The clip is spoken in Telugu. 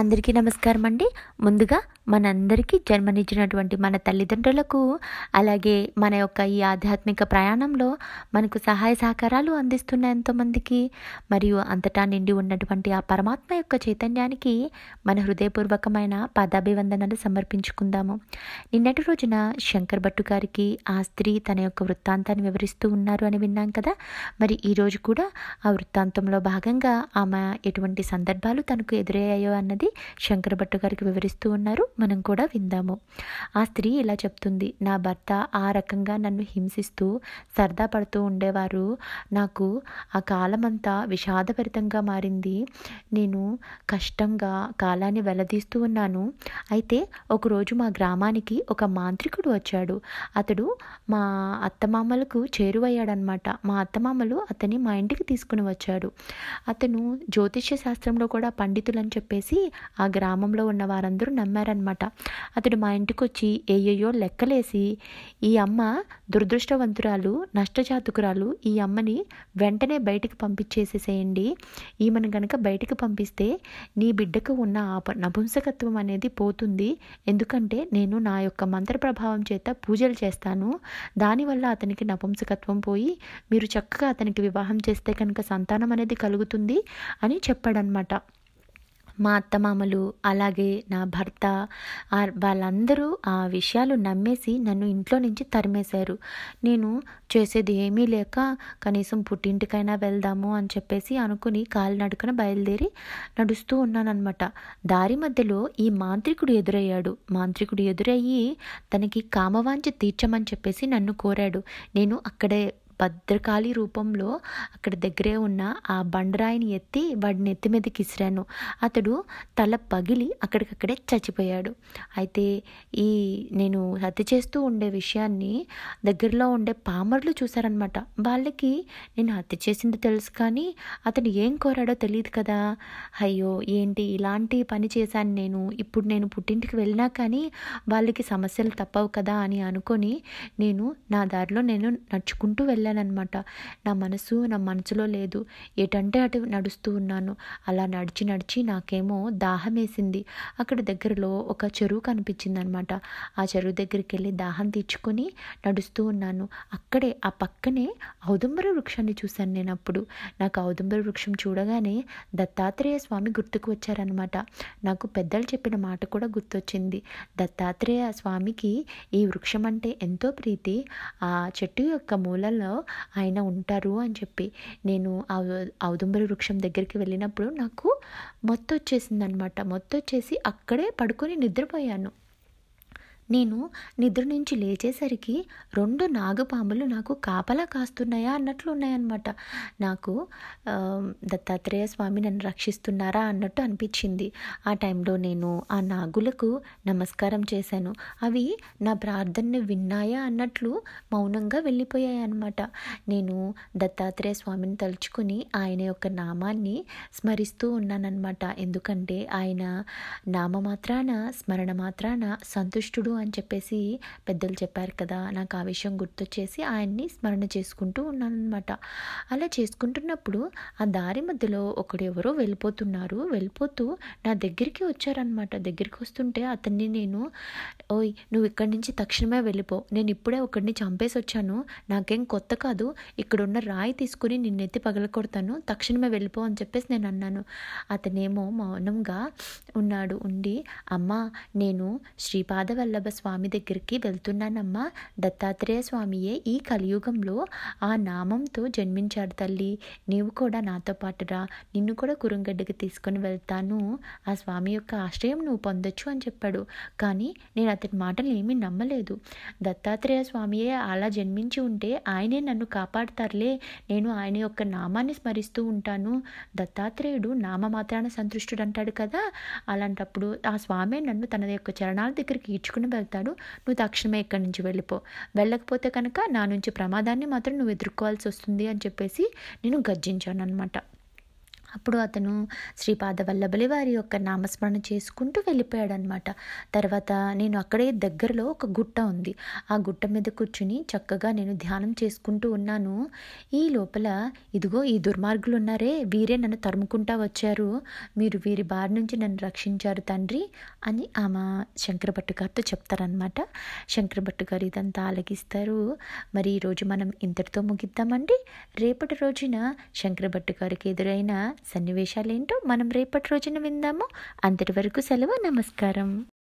అందరికీ నమస్కారం అండి ముందుగా మనందరికీ జన్మనిచ్చినటువంటి మన తల్లిదండ్రులకు అలాగే మన యొక్క ఈ ఆధ్యాత్మిక ప్రయాణంలో మనకు సహాయ సహకారాలు అందిస్తున్న ఎంతోమందికి మరియు అంతటా నిండి ఉన్నటువంటి ఆ పరమాత్మ యొక్క చైతన్యానికి మన హృదయపూర్వకమైన పాదాభివందనలు సమర్పించుకుందాము నిన్నటి రోజున శంకర్ భట్టు గారికి ఆ స్త్రీ తన యొక్క వృత్తాంతాన్ని వివరిస్తూ ఉన్నారు అని విన్నాం కదా మరి ఈరోజు కూడా ఆ వృత్తాంతంలో భాగంగా ఆమె ఎటువంటి సందర్భాలు తనకు ఎదురయ్యాయో అన్నది శంకర్ భట్టు గారికి వివరిస్తూ ఉన్నారు మనం కూడా విందాము ఆ స్త్రీ ఇలా చెప్తుంది నా భర్త ఆ రకంగా నన్ను హింసిస్తూ సరదా పడుతూ ఉండేవారు నాకు ఆ కాలమంతా విషాదభరితంగా మారింది నేను కష్టంగా కాలాన్ని వెలదీస్తూ ఉన్నాను అయితే ఒకరోజు మా గ్రామానికి ఒక మాంత్రికుడు వచ్చాడు అతడు మా అత్తమామలకు చేరువయ్యాడనమాట మా అత్తమామలు అతని మా ఇంటికి తీసుకుని వచ్చాడు అతను జ్యోతిష్య శాస్త్రంలో కూడా పండితులని చెప్పేసి ఆ గ్రామంలో ఉన్న వారందరూ నమ్మారనమాట అనమాట అతడు మా ఇంటికి వచ్చి ఏయోయో లెక్కలేసి ఈ అమ్మ దురదృష్టవంతురాలు నష్టజాతకురాలు ఈ అమ్మని వెంటనే బయటికి పంపించేసేసేయండి ఈమెను గనక బయటికి పంపిస్తే నీ బిడ్డకు ఉన్న ఆ నపుంసకత్వం అనేది పోతుంది ఎందుకంటే నేను నా యొక్క మంత్ర ప్రభావం చేత పూజలు చేస్తాను దానివల్ల అతనికి నపుంసకత్వం పోయి మీరు చక్కగా అతనికి వివాహం చేస్తే కనుక సంతానం అనేది కలుగుతుంది అని చెప్పాడనమాట మా అత్తమామలు అలాగే నా భర్త వాళ్ళందరూ ఆ విషయాలు నమ్మేసి నన్ను ఇంట్లో నుంచి తరిమేశారు నేను చేసేది ఏమీ లేక కనీసం పుట్టింటికైనా వెళ్దాము అని చెప్పేసి అనుకుని కాలినడుకన బయలుదేరి నడుస్తూ ఉన్నానమాట దారి మధ్యలో ఈ మాంత్రికుడు ఎదురయ్యాడు మాంత్రికుడు ఎదురయ్యి తనకి కామవాంచి తీర్చమని చెప్పేసి నన్ను కోరాడు నేను అక్కడే భద్రకాళి రూపంలో అక్కడ దగ్గరే ఉన్న ఆ బండరాయిని ఎత్తి వాడిని ఎత్తి మీదకి ఇసిరాను అతడు తల పగిలి అక్కడికక్కడే చచ్చిపోయాడు అయితే ఈ నేను హత్య చేస్తూ ఉండే విషయాన్ని దగ్గరలో ఉండే పామర్లు చూశారనమాట వాళ్ళకి నేను హత్య చేసింది తెలుసు కానీ అతను ఏం కోరాడో తెలియదు కదా అయ్యో ఏంటి ఇలాంటి పని చేశాను నేను ఇప్పుడు నేను పుట్టింటికి వెళ్ళినా కానీ వాళ్ళకి సమస్యలు తప్పవు కదా అని అనుకొని నేను నా దారిలో నేను నడుచుకుంటూ వెళ్ళాను అనమాట నా మనసు నా మనసులో లేదు ఏటంటే అటు నడుస్తూ ఉన్నాను అలా నడిచి నడిచి నాకేమో దాహం వేసింది అక్కడ దగ్గరలో ఒక చెరువు కనిపించింది అనమాట ఆ చెరువు దగ్గరికి వెళ్ళి దాహం తీర్చుకొని నడుస్తూ ఉన్నాను అక్కడే ఆ పక్కనే ఔదుంబర వృక్షాన్ని చూశాను నేను అప్పుడు నాకు ఔదుంబర వృక్షం చూడగానే దత్తాత్రేయ స్వామి గుర్తుకు వచ్చారనమాట నాకు పెద్దలు చెప్పిన మాట కూడా గుర్తొచ్చింది దత్తాత్రేయ స్వామికి ఈ వృక్షం అంటే ఎంతో ప్రీతి ఆ చెట్టు యొక్క మూలలో మధ్యలో ఆయన ఉంటారు అని చెప్పి నేను ఔదుంబరి వృక్షం దగ్గరికి వెళ్ళినప్పుడు నాకు మొత్తం వచ్చేసింది అనమాట మొత్తం వచ్చేసి అక్కడే పడుకొని నిద్రపోయాను నేను నిద్ర నుంచి లేచేసరికి రెండు నాగపాములు నాకు కాపలా కాస్తున్నాయా అన్నట్లు ఉన్నాయన్నమాట నాకు దత్తాత్రేయ స్వామి నన్ను రక్షిస్తున్నారా అన్నట్టు అనిపించింది ఆ టైంలో నేను ఆ నాగులకు నమస్కారం చేశాను అవి నా ప్రార్థనని విన్నాయా అన్నట్లు మౌనంగా వెళ్ళిపోయాయి అన్నమాట నేను దత్తాత్రేయ స్వామిని తలుచుకుని ఆయన యొక్క నామాన్ని స్మరిస్తూ ఉన్నానన్నమాట ఎందుకంటే ఆయన నామమాత్రాన స్మరణ మాత్రాన సంతుష్టుడు అని చెప్పేసి పెద్దలు చెప్పారు కదా నాకు ఆ విషయం గుర్తొచ్చేసి ఆయన్ని స్మరణ చేసుకుంటూ ఉన్నాను అనమాట అలా చేసుకుంటున్నప్పుడు ఆ దారి మధ్యలో ఒకడు ఎవరో వెళ్ళిపోతున్నారు వెళ్ళిపోతూ నా దగ్గరికి వచ్చారనమాట దగ్గరికి వస్తుంటే అతన్ని నేను ఓయ్ నువ్వు ఇక్కడి నుంచి తక్షణమే వెళ్ళిపో నేను ఇప్పుడే ఒకడిని చంపేసి వచ్చాను నాకేం కొత్త కాదు ఇక్కడున్న రాయి తీసుకుని నిన్నెత్తి కొడతాను తక్షణమే వెళ్ళిపో అని చెప్పేసి నేను అన్నాను అతనేమో మౌనంగా ఉన్నాడు ఉండి అమ్మ నేను శ్రీపాద వల్ల సాయిబాబా స్వామి దగ్గరికి వెళ్తున్నానమ్మా దత్తాత్రేయ స్వామియే ఈ కలియుగంలో ఆ నామంతో జన్మించాడు తల్లి నీవు కూడా నాతో పాటురా నిన్ను కూడా కురంగడ్డకి తీసుకొని వెళ్తాను ఆ స్వామి యొక్క ఆశ్రయం నువ్వు పొందొచ్చు అని చెప్పాడు కానీ నేను అతని మాటలు ఏమీ నమ్మలేదు దత్తాత్రేయ స్వామియే అలా జన్మించి ఉంటే ఆయనే నన్ను కాపాడుతారులే నేను ఆయన యొక్క నామాన్ని స్మరిస్తూ ఉంటాను దత్తాత్రేయుడు నామ మాత్రాన సంతృష్టుడు అంటాడు కదా అలాంటప్పుడు ఆ స్వామి నన్ను తన యొక్క చరణాల దగ్గరికి ఈడ్చుకుని వెళ్తాడు నువ్వు తక్షణమే ఇక్కడి నుంచి వెళ్ళిపో వెళ్ళకపోతే కనుక నా నుంచి ప్రమాదాన్ని మాత్రం నువ్వు ఎదుర్కోవాల్సి వస్తుంది అని చెప్పేసి నేను గర్జించాను అనమాట అప్పుడు అతను శ్రీ పాదవల్లభలి వారి యొక్క నామస్మరణ చేసుకుంటూ వెళ్ళిపోయాడు అనమాట తర్వాత నేను అక్కడే దగ్గరలో ఒక గుట్ట ఉంది ఆ గుట్ట మీద కూర్చుని చక్కగా నేను ధ్యానం చేసుకుంటూ ఉన్నాను ఈ లోపల ఇదిగో ఈ దుర్మార్గులు ఉన్నారే వీరే నన్ను తరుముకుంటా వచ్చారు మీరు వీరి బారి నుంచి నన్ను రక్షించారు తండ్రి అని ఆమె శంకరభట్టు గారితో చెప్తారనమాట శంకరభట్టు గారు ఇదంతా ఆలగిస్తారు మరి ఈరోజు మనం ఇంతటితో ముగిద్దామండి రేపటి రోజున శంకరభట్టు గారికి ఎదురైన సన్నివేశాలేంటో మనం రేపటి రోజున విందాము అంతటి వరకు సెలవు నమస్కారం